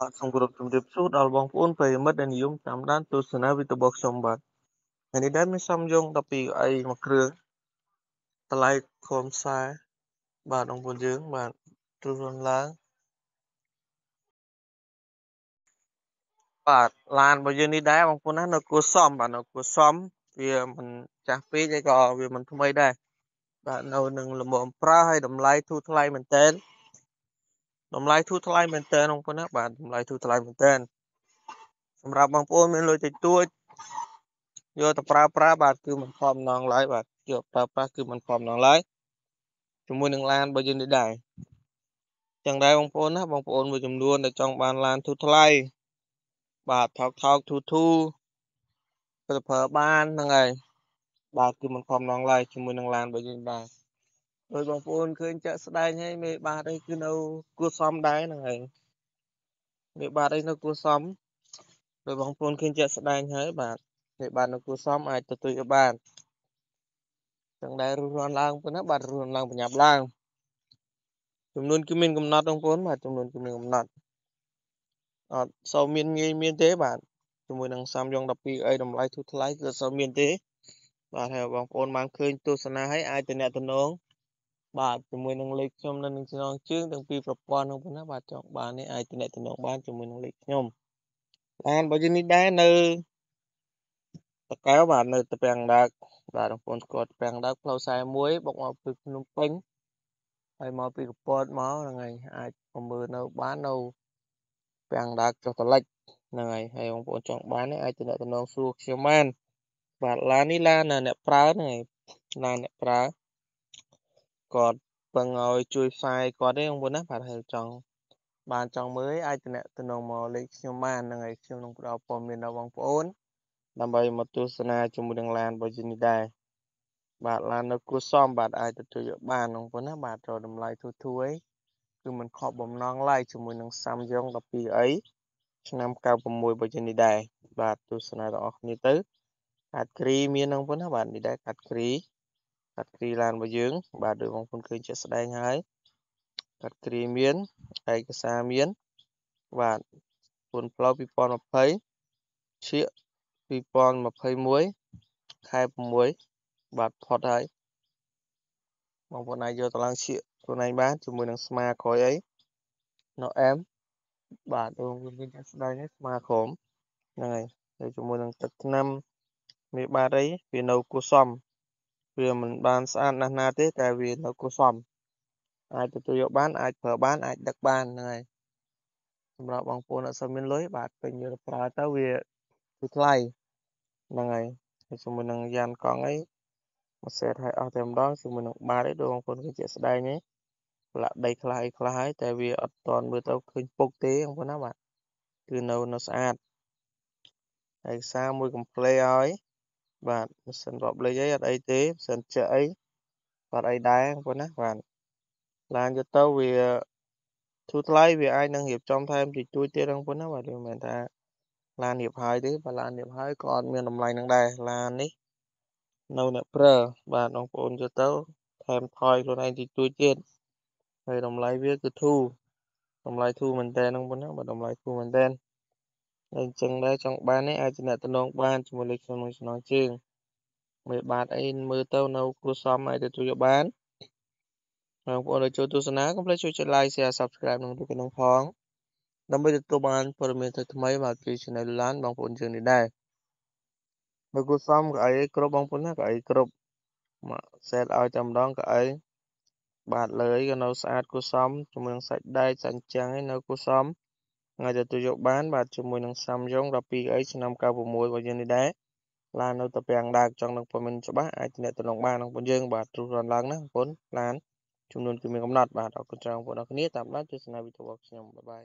បាទសូមគោរពជម្រាបសួរដល់បងប្អូនប្រិយមិត្តដែលនិយមតាមដានទស្សនាវីដេអូរបស់ខ្ញុំបាទថ្ងៃនេះដែរមានសំយង12អីមួយគ្រឿងតម្លៃខំខ្សែបាទបងប្អូនយើង បាទទ្រុនឡើងបាទឡានរបស់យើងនេះដែរបងប្អូនណានៅគួសមបាទនៅគួសមវាមិនចាស់ពេកហើយក៏វាមិនថ្មីដែរបាទនៅនឹងលំមប្រើហើយតម្លៃធូរថ្លៃមែនតើតម្លៃធូរថ្លៃមែនតើបងប្អូនណាបាទតម្លៃធូរថ្លៃមែនតើសម្រាប់បងប្អូនមានលុយតិចតួចយកទៅប្រើប្រាស់បាទគឺមិនខំណងឡើយបាទយកប្រើប្រាស់គឺមិនខំណងឡើយជាមួយនឹងឡានបើយើងនេះដែរចឹងដែរបងប្អូនណាបងប្អូនមួយចំនួនដែលចង់បានឡានធូរថ្លៃបាទថោកថោកធូរធូរទៅប្រើបានហ្នឹងហើយបាទគឺមិនខំណងឡើយជាមួយនឹងឡានបើយើងបាទដោយបងប្អូនឃើញចាក់ស្ដែងហើយមេបាតអីគឺនៅគួសមដែរហ្នឹងហើយមេបាតអីនៅគួសមដោយបងប្អូនឃើញចាក់ស្ដែងហើយបាទមេបាតនៅគួសមអាចទទួលយកបានចឹងដែររស់រានឡើងប៉ុណ្ណាបាទរស់រានឡើងបញ្ញាប់ឡើងចំនួនគឺមានកំណត់បងប្អូន បាទចំនួនគឺមានកំណត់អត់សូវមានងាយមានទេបាទជាមួយនឹង Samsung 12អីតម្លៃទូថ្លៃគឺសូវមានទេបាទហើយបងប្អូនបានឃើញទស្សនាហើយអាចតំណងបាទជាមួយនឹងលេខខ្ញុំនៅនឹងឆ្លងជើងទាំងពីរប្រព័ន្ធនោះប៉ុណ្ណាបាទចង់បាននេះអាចតំណតំណងបានជាមួយនឹងលេខខ្ញុំឡានបើយើងនេះដែរនៅតកែវបាទនៅតាំងដើកបាទបងប្អូនស្គាល់តាំងដើកផ្លូវ41បុកមកពីភ្នំពេញហើយមកពីកពតមកហ្នឹងហើយអាចបំមើលនៅបាននៅតាំងដើកចុះកលិចហ្នឹងហើយហើយបងប្អូនចង់បានអាចតំណតំណងសួរខ្ញុំបាន បាទឡាននេះឡានអ្នកប្រើហ្នឹងហើយឡានអ្នកប្រើគាត់ពឹងឲ្យជួយផ្សាយគាត់ទេបងប្អូនណាបាទហើយចង់បានចង់មើលអាចតំណតំណមកលេខខ្ញុំបានហ្នឹងហើយខ្ញុំនឹងផ្ដល់ព័ត៌មានដល់បងប្អូនដើម្បីមកទស្សនាជាមួយនឹងឡានរបស់យើងនេះដែរបាទឡាននៅគ្រូសំបាទអាចទទួលយកបានបងប្អូនណាបាទចូលតម្លៃធូរធួយគឺមិនខកបំណងឡាយជាមួយនឹង Samsung 12A ឆ្នាំ96របស់យើងនេះដែរបាទទស្សនាទាំងអស់គ្នាទៅកាត់គ្រីមានបងប្អូនណាបាទនេះដែរកាត់គ្រីកាត់គ្រីឡានរបស់យើងបាទដូចបងប្អូនឃើញជាក់ស្ដែងហើយកាត់គ្រីមានឯកសារមានបាទពន្ធផ្លូវ2020ឈៀក2021ខែ6បាទផុតហើយបងប្អូនអាចយកតឡើងឈៀកខ្លួនឯងបានជាមួយនឹងស្មាក្រោយអីនៅអែមបាទបងប្អូនឃើញជាក់ស្ដែងហើយស្មាក្រោមហ្នឹងហើយហើយជាមួយនឹងទឹកថ្នាំមេបារីវានៅគួសមវាមិនបានស្អាតណាស់ណាទេតែវានៅគួរសមអាចទទួលយកបានអាចប្រើបានអាចដឹកបានហ្នឹងហើយសម្រាប់បងប្អូនអត់សូវមានលុយបាទពេញយកប្រើទៅវាគឺថ្លៃហ្នឹងហើយជាមួយនឹងយ៉ានកង់អីមកសេតឲ្យអស់តែម្ដងជាមួយនឹងបាតអីដូចបងប្អូនឃើញជាក់ស្ដែងនេះប្រឡាក់ដីខ្លះអីខ្លះហើយតែវាអត់តន់មើលទៅឃើញពុកទេបងប្អូនណាបាទគឺនៅនៅស្អាតឯកសារមួយកំ pl ឲ្យបាទមិនសិនរាប់លេខអីអត់អីទេមិនសិនជិះអីបាត់អីដែរប៉ុណ្ណាបាទឡានយកទៅវាធូរថ្លៃវាអាចនឹងរៀបចំ ថែមជាជួយទៀតហ្នឹងប៉ុណ្ណាបាទមិនមែនថាឡានរៀបហើយទេបើឡានរៀបហើយក៏អត់មានតម្លៃនឹងដែរឡាននេះនៅអ្នកប្រើបាទបងប្អូនយកទៅថែមថយខ្លួនឯងតិចតួចទៀតហើយតម្លៃវាគឺធូរតម្លៃធូរមែនតើហ្នឹងប៉ុណ្ណាបាទតម្លៃធូរមែនតើអញ្ចឹងដែរចង់បាននេះអាចតំណងបានជាមួយលេខខ្ញុំនឹងចំណងជើងមេបាទអីមើលទៅនៅគ្រូសំអាចទទួលយកបានបងប្អូនដែលចូលទស្សនាកុំភ្លេចជួយចុច like share subscribe និងទូកណ្ដឹងផងដើម្បីទទួលបានព័ត៌មានថ្មីៗមកពី channel Lan បងប្អូនយើងនេះដែរមើលគ្រូសំក៏អីគ្រប់បងប្អូនណាក៏អីគ្រប់មក set ឲ្យតែម្ដងក៏អីបាទលើយក៏នៅស្អាតគូសំជាមួយនឹងសាច់ដែកសាច់ចាំងឯនៅគូសំថ្ងៃទទួលយកបានបាទជាមួយនឹង Samsung 12A ឆ្នាំ96របស់យើងនេះដែរឡាននៅតពាំងដើកចង់នឹងពលមិនច្បាស់អាចតំណងបាននឹងបងយើងបាទទ្រុសរនឡើងណាបងប្អូនឡានចំនួនគឺមានកំណត់បាទអរគុណច្រើនបងប្អូនអរគ្នាតាមដានទស្សនាវីដេអូរបស់ខ្ញុំបាយបាយ